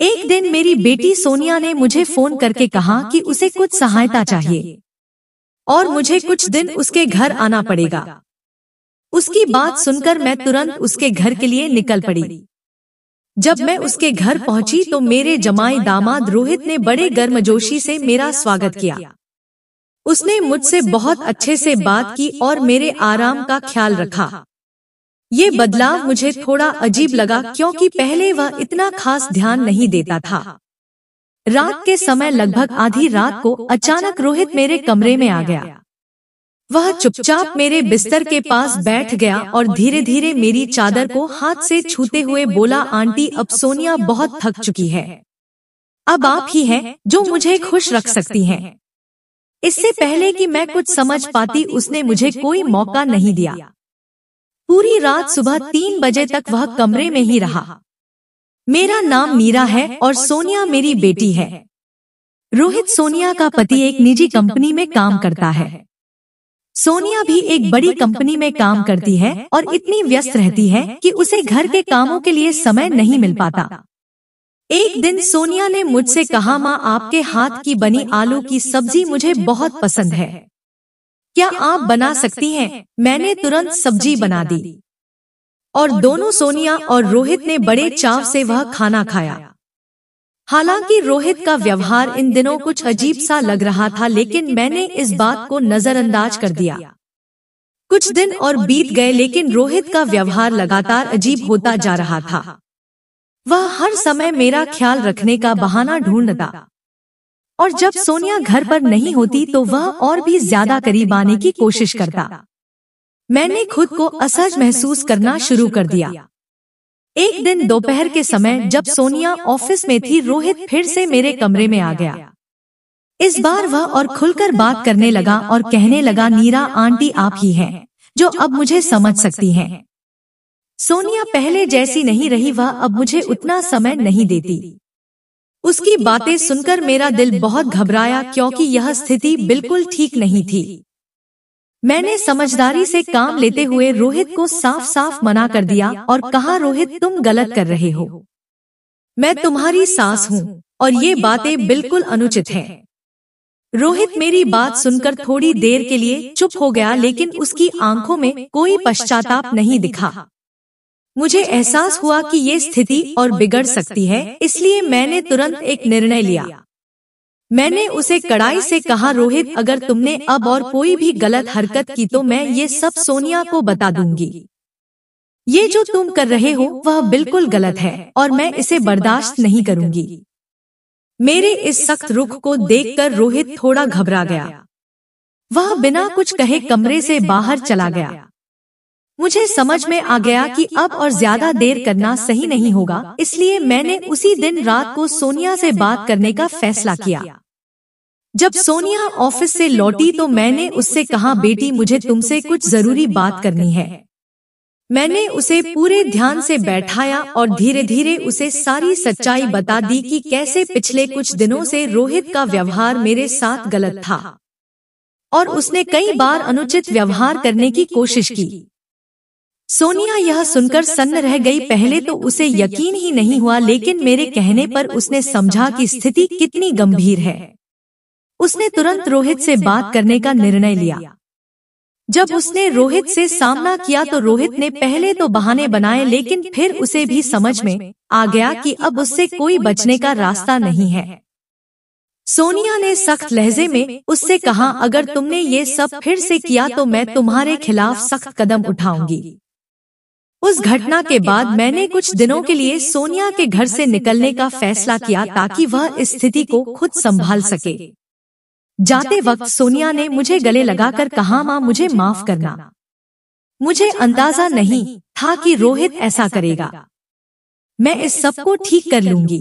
एक दिन मेरी बेटी सोनिया ने मुझे फोन करके कहा कि उसे कुछ सहायता चाहिए और मुझे कुछ दिन उसके घर आना पड़ेगा उसकी बात सुनकर मैं तुरंत उसके घर के लिए निकल पड़ी जब मैं उसके घर पहुंची तो मेरे जमाई दामाद रोहित ने बड़े गर्मजोशी से मेरा स्वागत किया उसने मुझसे बहुत अच्छे से बात की और मेरे आराम का ख्याल रखा ये बदलाव मुझे थोड़ा अजीब लगा क्योंकि पहले वह इतना खास ध्यान नहीं देता था रात के समय लगभग आधी रात को अचानक रोहित मेरे कमरे में आ गया वह चुपचाप मेरे बिस्तर के पास बैठ गया और धीरे धीरे मेरी चादर को हाथ से छूते हुए बोला आंटी अब सोनिया बहुत थक चुकी है अब आप ही हैं जो मुझे खुश रख सकती हैं इससे पहले कि मैं कुछ समझ पाती उसने मुझे कोई मौका नहीं दिया पूरी रात सुबह तीन बजे तक वह कमरे में ही रहा मेरा नाम मीरा है और सोनिया मेरी बेटी है रोहित सोनिया का पति एक निजी कंपनी में काम करता है सोनिया भी एक बड़ी कंपनी में काम करती है और इतनी व्यस्त रहती है कि उसे घर के कामों के लिए समय नहीं मिल पाता एक दिन सोनिया ने मुझसे कहा माँ आपके हाथ की बनी आलू की सब्जी मुझे बहुत पसंद है क्या आप बना सकती हैं मैंने तुरंत सब्जी बना दी और दोनों सोनिया और रोहित ने बड़े चाव से वह खाना खाया हालांकि रोहित का व्यवहार इन दिनों कुछ अजीब सा लग रहा था लेकिन मैंने इस बात को नजरअंदाज कर दिया कुछ दिन और बीत गए लेकिन रोहित का व्यवहार लगातार अजीब होता जा रहा था वह हर समय मेरा ख्याल रखने का बहाना ढूंढता और जब सोनिया घर पर नहीं होती तो वह और भी ज्यादा करीब आने की कोशिश करता मैंने खुद को असहज महसूस करना शुरू कर दिया एक दिन दोपहर के समय जब सोनिया ऑफिस में थी रोहित फिर से मेरे कमरे में आ गया इस बार वह और खुलकर बात करने लगा और कहने लगा नीरा आंटी आप ही हैं जो अब मुझे समझ सकती हैं सोनिया पहले जैसी नहीं रही वह अब मुझे उतना समय नहीं देती उसकी बातें सुनकर मेरा दिल बहुत घबराया क्योंकि यह स्थिति बिल्कुल ठीक नहीं थी मैंने समझदारी से काम लेते हुए रोहित को साफ साफ मना कर दिया और कहा रोहित तुम गलत कर रहे हो मैं तुम्हारी सास हूँ और ये बातें बिल्कुल अनुचित हैं। रोहित मेरी बात सुनकर थोड़ी देर के लिए चुप हो गया लेकिन उसकी आंखों में कोई पश्चाताप नहीं दिखा मुझे एहसास हुआ कि ये स्थिति और बिगड़ सकती है इसलिए मैंने तुरंत एक निर्णय लिया मैंने उसे कड़ाई से कहा रोहित अगर तुमने अब और कोई भी गलत हरकत की तो, तो मैं ये सब सोनिया को बता दूंगी ये जो तुम कर रहे हो वह बिल्कुल गलत है और मैं इसे बर्दाश्त नहीं करूंगी मेरे इस सख्त रुख को देखकर रोहित थोड़ा घबरा गया वह बिना कुछ कहे कमरे से बाहर चला गया मुझे समझ में आ गया कि अब और ज्यादा देर करना सही नहीं होगा इसलिए मैंने उसी दिन रात को सोनिया से बात करने का फैसला किया जब सोनिया ऑफिस से लौटी तो, तो मैंने उससे कहा बेटी मुझे तुमसे कुछ जरूरी बात करनी है मैंने उसे पूरे ध्यान से बैठाया और धीरे धीरे उसे सारी सच्चाई बता दी कि कैसे पिछले कुछ दिनों से रोहित का व्यवहार मेरे साथ गलत था और उसने कई बार अनुचित व्यवहार करने की कोशिश की सोनिया यह सुनकर सन्न रह गई पहले तो, तो उसे यकीन ही नहीं हुआ लेकिन मेरे कहने पर उसने समझा कि स्थिति कितनी गंभीर है उसने तुरंत रोहित से बात करने का निर्णय लिया जब उसने रोहित से सामना किया तो, तो रोहित ने पहले तो, तो बहाने बनाए लेकिन फिर उसे भी समझ में आ गया कि अब उससे कोई बचने का रास्ता नहीं है सोनिया ने सख्त लहजे में उससे कहा अगर तुमने ये सब फिर से किया तो मैं तुम्हारे खिलाफ सख्त कदम उठाऊंगी उस घटना के बाद मैंने कुछ दिनों के लिए सोनिया के घर से निकलने का फैसला किया ताकि वह स्थिति को खुद संभाल सके जाते वक्त सोनिया ने मुझे गले लगाकर कहा माँ मुझे माफ करना मुझे अंदाजा नहीं था कि रोहित ऐसा करेगा मैं इस सब को ठीक कर लूंगी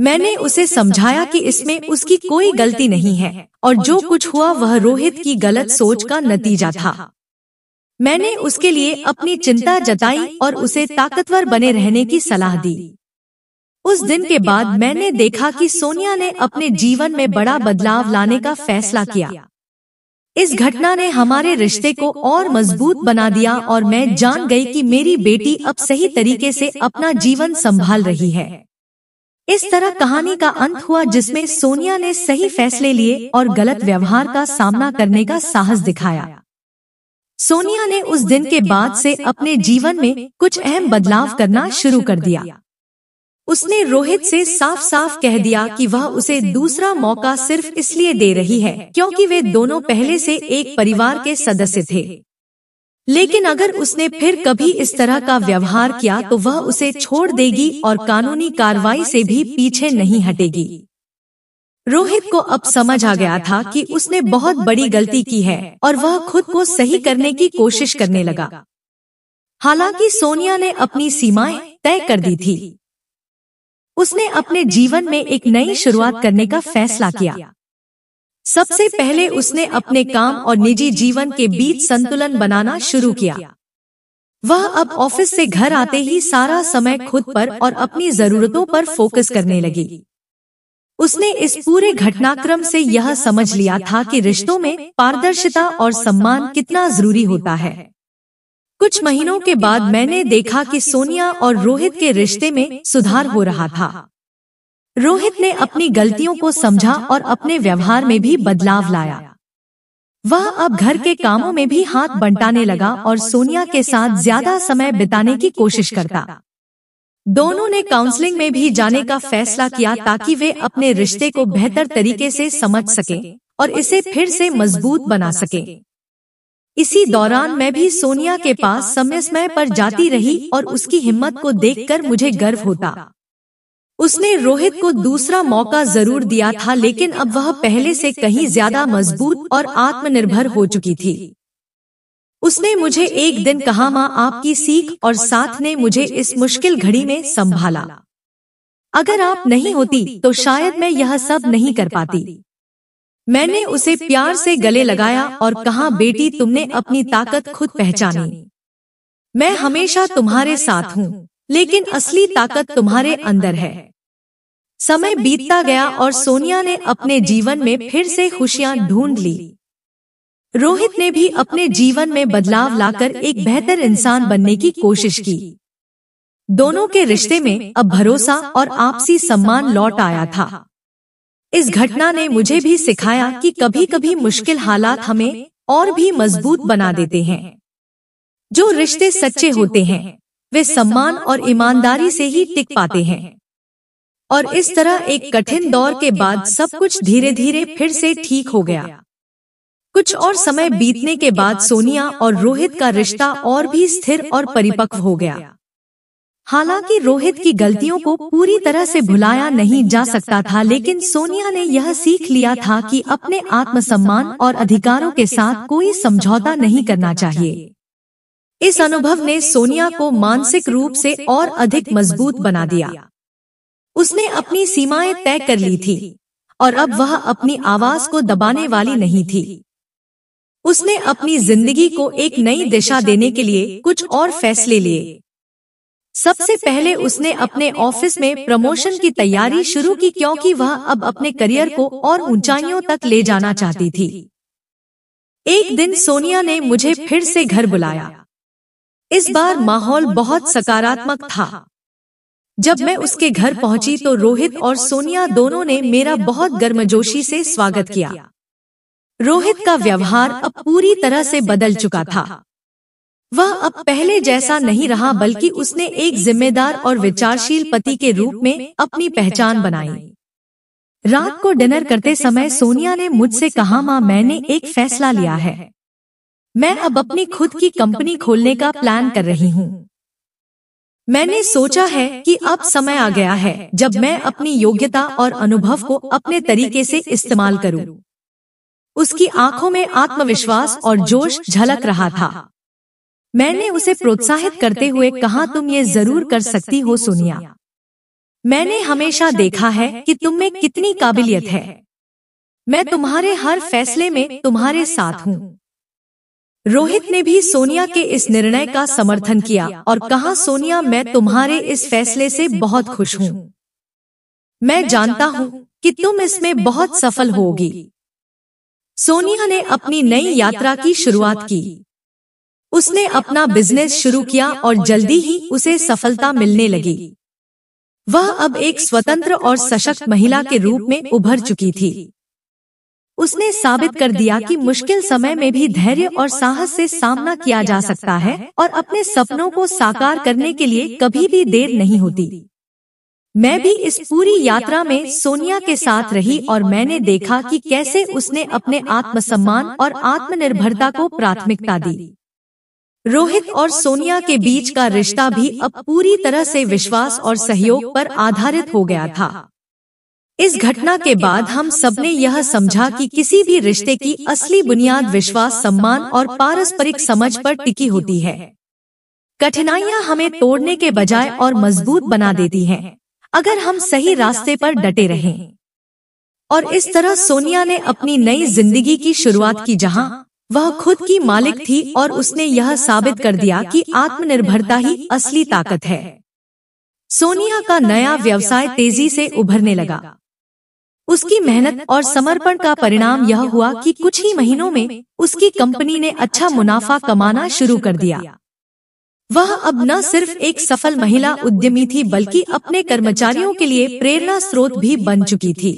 मैंने उसे समझाया कि इसमें उसकी कोई गलती नहीं है और जो कुछ हुआ वह रोहित की गलत सोच का नतीजा था मैंने उसके लिए अपनी चिंता जताई और उसे ताकतवर बने रहने की सलाह दी उस दिन के बाद मैंने देखा कि सोनिया ने अपने जीवन में बड़ा बदलाव लाने का फैसला किया इस घटना ने हमारे रिश्ते को और मजबूत बना दिया और मैं जान गई कि मेरी बेटी अब सही तरीके से अपना जीवन संभाल रही है इस तरह कहानी का अंत हुआ जिसमें सोनिया ने सही फैसले लिए और गलत व्यवहार का सामना करने का साहस दिखाया सोनिया ने उस दिन के बाद से अपने जीवन में कुछ अहम बदलाव करना शुरू कर दिया उसने रोहित से साफ साफ कह दिया कि वह उसे दूसरा मौका सिर्फ इसलिए दे रही है क्योंकि वे दोनों पहले से एक परिवार के सदस्य थे लेकिन अगर उसने फिर कभी इस तरह का व्यवहार किया तो, तो वह उसे छोड़ देगी और कानूनी कार्रवाई से भी पीछे नहीं हटेगी रोहित को अब समझ आ गया था कि उसने बहुत बड़ी गलती की है और वह खुद को सही करने की कोशिश करने लगा हालांकि सोनिया ने अपनी सीमाएं तय कर दी थी उसने अपने जीवन में एक नई शुरुआत करने का फैसला किया सबसे पहले उसने अपने काम और निजी जीवन के बीच संतुलन बनाना शुरू किया वह अब ऑफिस से घर आते ही सारा समय खुद पर और अपनी जरूरतों पर फोकस करने लगी उसने इस पूरे घटनाक्रम से यह समझ लिया था कि रिश्तों में पारदर्शिता और सम्मान कितना जरूरी होता है कुछ महीनों के बाद मैंने देखा कि सोनिया और रोहित के रिश्ते में सुधार हो रहा था रोहित ने अपनी गलतियों को समझा और अपने व्यवहार में भी बदलाव लाया वह अब घर के कामों में भी हाथ बंटाने लगा और सोनिया के साथ ज्यादा समय बिताने की कोशिश करता दोनों ने काउंसलिंग में भी जाने का फैसला किया ताकि वे अपने रिश्ते को बेहतर तरीके से समझ सके और इसे फिर से मजबूत बना सके इसी दौरान मैं भी सोनिया के पास समय समय पर जाती रही और उसकी हिम्मत को देखकर मुझे गर्व होता उसने रोहित को दूसरा मौका जरूर दिया था लेकिन अब वह पहले से कहीं ज्यादा मजबूत और आत्मनिर्भर हो चुकी थी उसने मुझे एक दिन कहा माँ आपकी सीख और साथ ने मुझे इस मुश्किल घड़ी में संभाला अगर आप नहीं होती तो, तो शायद मैं यह सब नहीं कर पाती मैंने उसे प्यार से गले लगाया और कहा बेटी तुमने अपनी ताकत खुद पहचानी मैं हमेशा तुम्हारे साथ हूँ लेकिन असली ताकत तुम्हारे अंदर है समय बीतता गया और सोनिया ने अपने जीवन में फिर से खुशियां ढूंढ ली रोहित ने भी अपने जीवन में बदलाव लाकर एक बेहतर इंसान बनने की कोशिश की दोनों के रिश्ते में अब भरोसा और आपसी सम्मान लौट आया था इस घटना ने मुझे भी सिखाया कि कभी कभी मुश्किल हालात हमें और भी मजबूत बना देते हैं जो रिश्ते सच्चे होते हैं वे सम्मान और ईमानदारी से ही टिक पाते हैं और इस तरह एक कठिन दौर के बाद सब कुछ धीरे धीरे फिर से ठीक हो गया कुछ और समय बीतने के बाद सोनिया और रोहित का रिश्ता और भी स्थिर और परिपक्व हो गया हालांकि रोहित की गलतियों को पूरी तरह से भुलाया नहीं जा सकता था लेकिन सोनिया ने यह सीख लिया था कि अपने आत्मसम्मान और अधिकारों के साथ कोई समझौता नहीं करना चाहिए इस अनुभव ने सोनिया को मानसिक रूप से और अधिक मजबूत बना दिया उसने अपनी सीमाएं तय कर ली थी और अब वह अपनी आवाज को दबाने वाली नहीं थी उसने अपनी जिंदगी को एक नई दिशा देने के लिए कुछ और फैसले लिए सबसे पहले उसने अपने ऑफिस में प्रमोशन की तैयारी शुरू की क्योंकि वह अब अपने करियर को और ऊंचाइयों तक ले जाना चाहती थी एक दिन सोनिया ने मुझे फिर से घर बुलाया इस बार माहौल बहुत सकारात्मक था जब मैं उसके घर पहुंची तो, तो रोहित और सोनिया दोनों ने मेरा बहुत गर्मजोशी से स्वागत किया रोहित का व्यवहार अब पूरी तरह से बदल चुका था वह अब पहले जैसा नहीं रहा बल्कि उसने एक जिम्मेदार और विचारशील पति के रूप में अपनी पहचान बनाई रात को डिनर करते समय सोनिया ने मुझसे कहा माँ मैंने एक फैसला लिया है मैं अब अपनी खुद की कंपनी खोलने का प्लान कर रही हूँ मैंने सोचा है कि अब समय आ गया है जब मैं अपनी योग्यता और अनुभव को अपने तरीके से इस्तेमाल करूँ उसकी आंखों में आत्मविश्वास और जोश झलक रहा था मैंने उसे प्रोत्साहित करते हुए कहा तुम ये जरूर कर सकती हो सोनिया मैंने हमेशा देखा है कि तुम में कितनी काबिलियत है मैं तुम्हारे हर फैसले में तुम्हारे साथ हूँ रोहित ने भी सोनिया के इस निर्णय का समर्थन किया और कहा सोनिया मैं तुम्हारे इस फैसले से बहुत खुश हूँ मैं जानता हूँ कि तुम इसमें बहुत सफल होगी सोनिया ने अपनी नई यात्रा की शुरुआत की उसने अपना बिजनेस शुरू किया और जल्दी ही उसे सफलता मिलने लगी वह अब एक स्वतंत्र और सशक्त महिला के रूप में उभर चुकी थी उसने साबित कर दिया कि मुश्किल समय में भी धैर्य और साहस से सामना किया जा सकता है और अपने सपनों को साकार करने के लिए कभी भी देर नहीं होती मैं भी इस पूरी यात्रा में सोनिया के साथ रही और मैंने देखा कि कैसे उसने अपने आत्मसम्मान और आत्मनिर्भरता को प्राथमिकता दी रोहित और सोनिया के बीच का रिश्ता भी अब पूरी तरह से विश्वास और सहयोग पर आधारित हो गया था इस घटना के बाद हम सबने यह समझा कि किसी भी रिश्ते की असली बुनियाद विश्वास सम्मान और पारस्परिक समझ पर टिकी होती है कठिनाइयां हमें तोड़ने के बजाय और मजबूत बना देती हैं अगर हम सही रास्ते पर डटे रहें और इस तरह सोनिया ने अपनी नई जिंदगी की शुरुआत की जहां वह खुद की मालिक थी और उसने यह साबित कर दिया कि आत्मनिर्भरता ही असली ताकत है सोनिया का नया व्यवसाय तेजी से उभरने लगा उसकी मेहनत और समर्पण का परिणाम यह हुआ कि कुछ ही महीनों में उसकी कंपनी ने अच्छा, अच्छा मुनाफा कमाना शुरू कर दिया वह अब न सिर्फ एक सफल महिला उद्यमी थी बल्कि अपने कर्मचारियों के लिए प्रेरणा स्रोत भी बन चुकी थी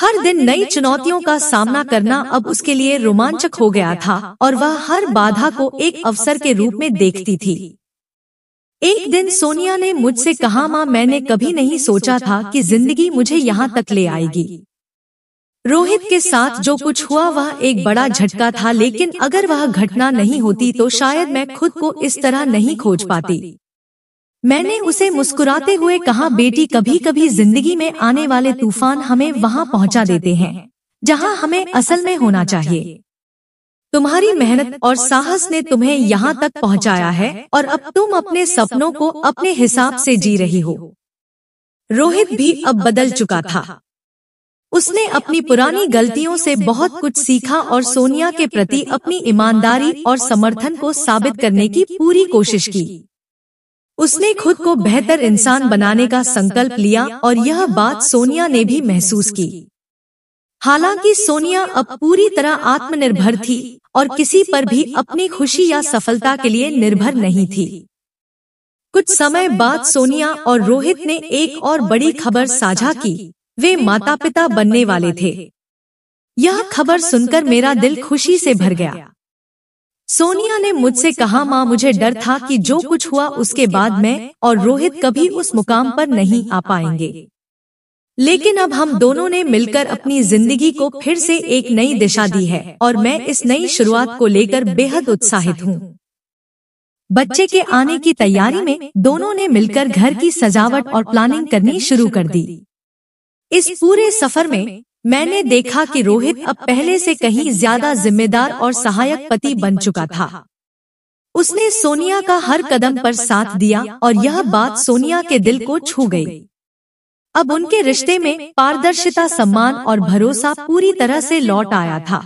हर दिन नई चुनौतियों का सामना करना अब उसके लिए रोमांचक हो गया था और वह हर बाधा को एक अवसर के रूप में देखती थी एक दिन सोनिया ने मुझसे कहा माँ मैंने कभी नहीं सोचा था कि जिंदगी मुझे यहाँ तक ले आएगी रोहित के साथ जो कुछ हुआ वह एक बड़ा झटका था लेकिन अगर वह घटना नहीं होती तो, तो शायद मैं खुद को इस तरह नहीं खोज पाती मैंने उसे मुस्कुराते हुए कहा बेटी कभी कभी जिंदगी में आने वाले तूफान हमें वहां पहुंचा देते हैं जहां हमें असल में होना चाहिए तुम्हारी मेहनत और साहस ने तुम्हें यहाँ तक पहुँचाया है और अब तुम अपने सपनों को अपने हिसाब से जी रही हो रोहित भी अब बदल चुका था उसने अपनी पुरानी गलतियों से बहुत कुछ सीखा और सोनिया के प्रति अपनी ईमानदारी और समर्थन को साबित करने की पूरी कोशिश की उसने खुद को बेहतर इंसान बनाने का संकल्प लिया और यह बात सोनिया ने भी महसूस की हालांकि सोनिया अब पूरी तरह आत्मनिर्भर थी और किसी पर भी अपनी खुशी या सफलता के लिए निर्भर नहीं थी कुछ समय बाद सोनिया और रोहित ने एक और बड़ी खबर साझा की वे माता पिता बनने वाले थे यह खबर सुनकर मेरा दिल खुशी से भर गया सोनिया ने मुझसे कहा माँ मुझे डर था कि जो कुछ हुआ उसके बाद मैं और रोहित कभी उस मुकाम पर नहीं आ पाएंगे लेकिन अब हम दोनों ने मिलकर अपनी जिंदगी को फिर से एक नई दिशा दी है और मैं इस नई शुरुआत को लेकर बेहद उत्साहित हूँ बच्चे के आने की तैयारी में दोनों ने मिलकर घर की सजावट और प्लानिंग करनी शुरू कर दी इस पूरे सफर में मैंने देखा कि रोहित अब पहले से कहीं ज्यादा जिम्मेदार और सहायक पति बन चुका था उसने सोनिया का हर कदम पर साथ दिया और यह बात सोनिया के दिल को छू गई अब उनके रिश्ते में पारदर्शिता सम्मान और भरोसा पूरी तरह से लौट आया था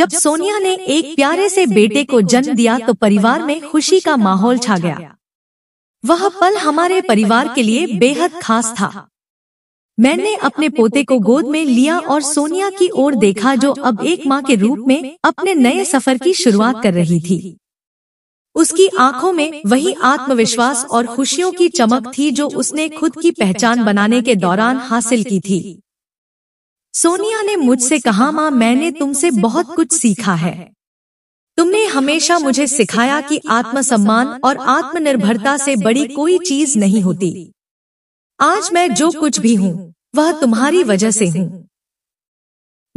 जब सोनिया ने एक प्यारे से बेटे को जन्म दिया तो, तो परिवार में खुशी का माहौल छा गया वह पल हमारे परिवार के लिए बेहद खास था मैंने अपने पोते को गोद में लिया और सोनिया की ओर देखा जो अब एक माँ के रूप में अपने नए सफर की शुरुआत कर रही थी उसकी आंखों में वही आत्मविश्वास और खुशियों की चमक थी जो उसने खुद की पहचान बनाने के दौरान हासिल की थी सोनिया ने मुझसे कहा माँ मैंने तुमसे बहुत कुछ सीखा है तुमने हमेशा मुझे सिखाया कि आत्मसम्मान और आत्मनिर्भरता से बड़ी कोई चीज नहीं होती आज मैं जो कुछ भी हूँ वह तुम्हारी वजह से हूँ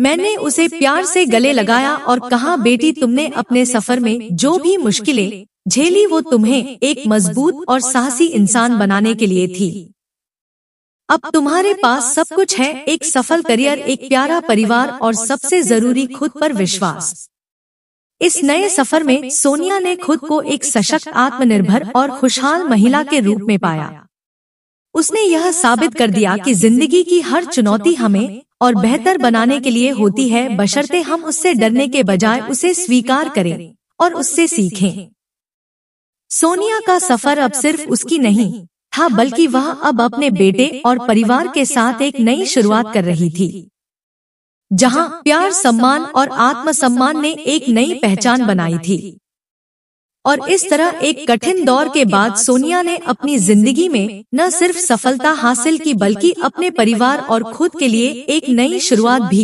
मैंने उसे प्यार से गले लगाया और कहा बेटी तुमने अपने सफर में जो भी मुश्किलें झेली वो तुम्हें एक मजबूत और साहसी इंसान बनाने के लिए थी अब तुम्हारे पास सब कुछ है एक सफल करियर एक प्यारा परिवार और सबसे जरूरी खुद पर विश्वास इस नए सफर में सोनिया ने खुद को एक सशक्त आत्मनिर्भर और खुशहाल महिला के रूप में पाया उसने यह साबित कर दिया कि जिंदगी की हर चुनौती हमें और बेहतर बनाने के लिए होती है बशर्ते हम उससे डरने के बजाय उसे स्वीकार करें और उससे सीखें सोनिया का सफर अब सिर्फ उसकी नहीं था हाँ, हाँ, बल्कि वह अब अपने बेटे और परिवार के साथ एक नई शुरुआत कर रही थी जहां प्यार सम्मान और आत्मसम्मान ने एक नई पहचान बनाई थी और इस तरह एक कठिन दौर के बाद सोनिया ने अपनी जिंदगी में न सिर्फ सफलता हासिल की बल्कि अपने परिवार और खुद के लिए एक नई शुरुआत भी की